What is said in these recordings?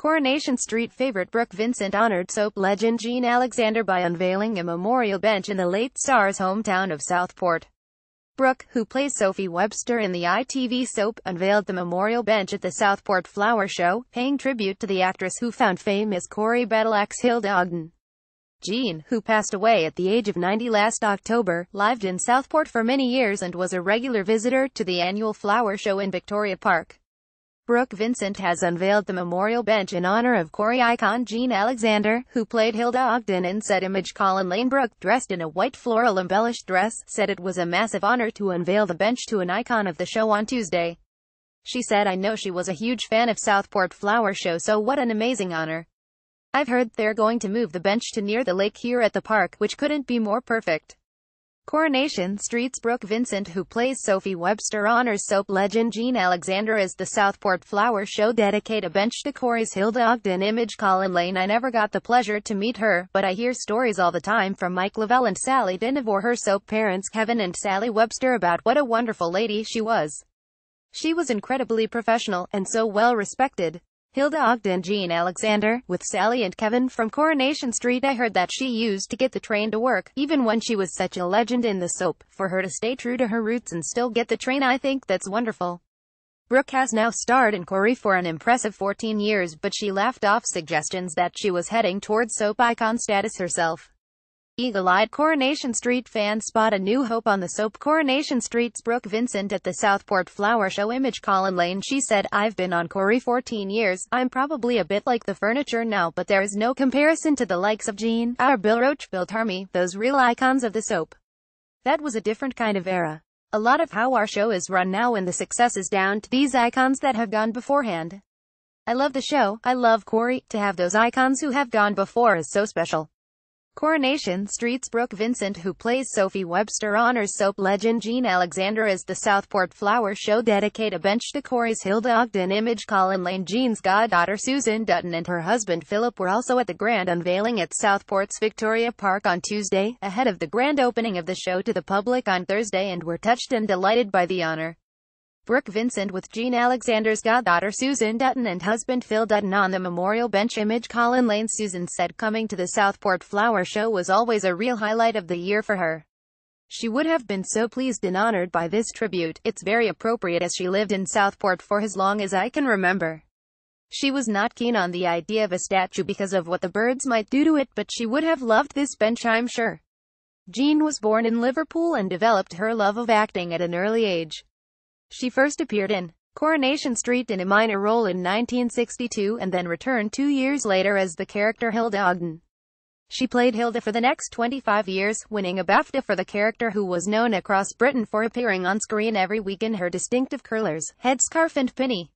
Coronation Street favorite Brooke Vincent honored soap legend Jean Alexander by unveiling a memorial bench in the late star's hometown of Southport. Brooke, who plays Sophie Webster in the ITV soap, unveiled the memorial bench at the Southport Flower Show, paying tribute to the actress who found fame as Corey Battleaxe Hilda Ogden. Jean, who passed away at the age of 90 last October, lived in Southport for many years and was a regular visitor to the annual flower show in Victoria Park. Brooke Vincent has unveiled the memorial bench in honor of Corey icon Jean Alexander, who played Hilda Ogden in said image. Colin Lane Brooke, dressed in a white floral embellished dress, said it was a massive honor to unveil the bench to an icon of the show on Tuesday. She said I know she was a huge fan of Southport Flower Show so what an amazing honor. I've heard they're going to move the bench to near the lake here at the park, which couldn't be more perfect. Coronation Street's Brooke Vincent who plays Sophie Webster honors soap legend Jean Alexander as the Southport Flower Show dedicate a bench to Corey's Hilda Ogden image Colin lane I never got the pleasure to meet her, but I hear stories all the time from Mike Lavelle and Sally Dinivore her soap parents Kevin and Sally Webster about what a wonderful lady she was. She was incredibly professional, and so well respected. Hilda Ogden Jean Alexander, with Sally and Kevin from Coronation Street I heard that she used to get the train to work, even when she was such a legend in the soap, for her to stay true to her roots and still get the train I think that's wonderful. Brooke has now starred in Corey for an impressive 14 years but she laughed off suggestions that she was heading towards soap icon status herself. Eagle-eyed Coronation Street fans spot a new hope on the soap Coronation Street's Brooke Vincent at the Southport Flower Show image Colin Lane she said, I've been on Corey 14 years, I'm probably a bit like the furniture now but there is no comparison to the likes of Jean, our Bill Roach, Bill Tarmy, those real icons of the soap. That was a different kind of era. A lot of how our show is run now and the success is down to these icons that have gone beforehand. I love the show, I love Corey, to have those icons who have gone before is so special. Coronation Street's Brooke Vincent who plays Sophie Webster honors soap legend Jean Alexander as the Southport Flower Show dedicate a bench to Corey's Hilda Ogden image Colin Lane Jean's goddaughter Susan Dutton and her husband Philip were also at the grand unveiling at Southport's Victoria Park on Tuesday, ahead of the grand opening of the show to the public on Thursday and were touched and delighted by the honor. Brooke Vincent with Jean Alexander's goddaughter Susan Dutton and husband Phil Dutton on the memorial bench image Colin Lane Susan said coming to the Southport Flower Show was always a real highlight of the year for her. She would have been so pleased and honored by this tribute, it's very appropriate as she lived in Southport for as long as I can remember. She was not keen on the idea of a statue because of what the birds might do to it but she would have loved this bench I'm sure. Jean was born in Liverpool and developed her love of acting at an early age. She first appeared in Coronation Street in a minor role in 1962 and then returned two years later as the character Hilda Ogden. She played Hilda for the next 25 years, winning a BAFTA for the character who was known across Britain for appearing on screen every week in her distinctive curlers, headscarf and pinny.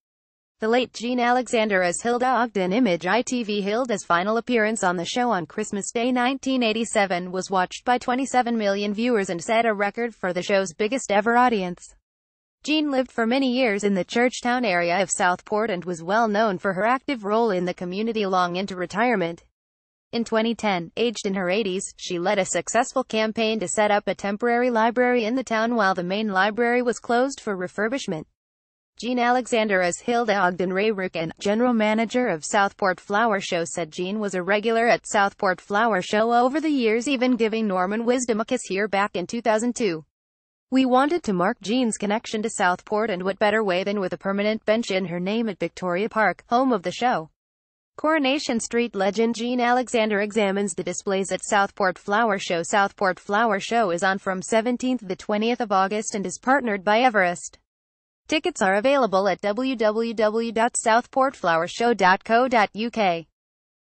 The late Jean Alexander as Hilda Ogden Image ITV Hilda's final appearance on the show on Christmas Day 1987 was watched by 27 million viewers and set a record for the show's biggest ever audience. Jean lived for many years in the Churchtown area of Southport and was well known for her active role in the community long into retirement. In 2010, aged in her 80s, she led a successful campaign to set up a temporary library in the town while the main library was closed for refurbishment. Jean Alexander as Hilda Ogden Rayrick and general manager of Southport Flower Show said Jean was a regular at Southport Flower Show over the years even giving Norman Wisdom a kiss here back in 2002. We wanted to mark Jean's connection to Southport and what better way than with a permanent bench in her name at Victoria Park, home of the show. Coronation Street legend Jean Alexander examines the displays at Southport Flower Show. Southport Flower Show is on from 17th to 20th of August and is partnered by Everest. Tickets are available at www.southportflowershow.co.uk.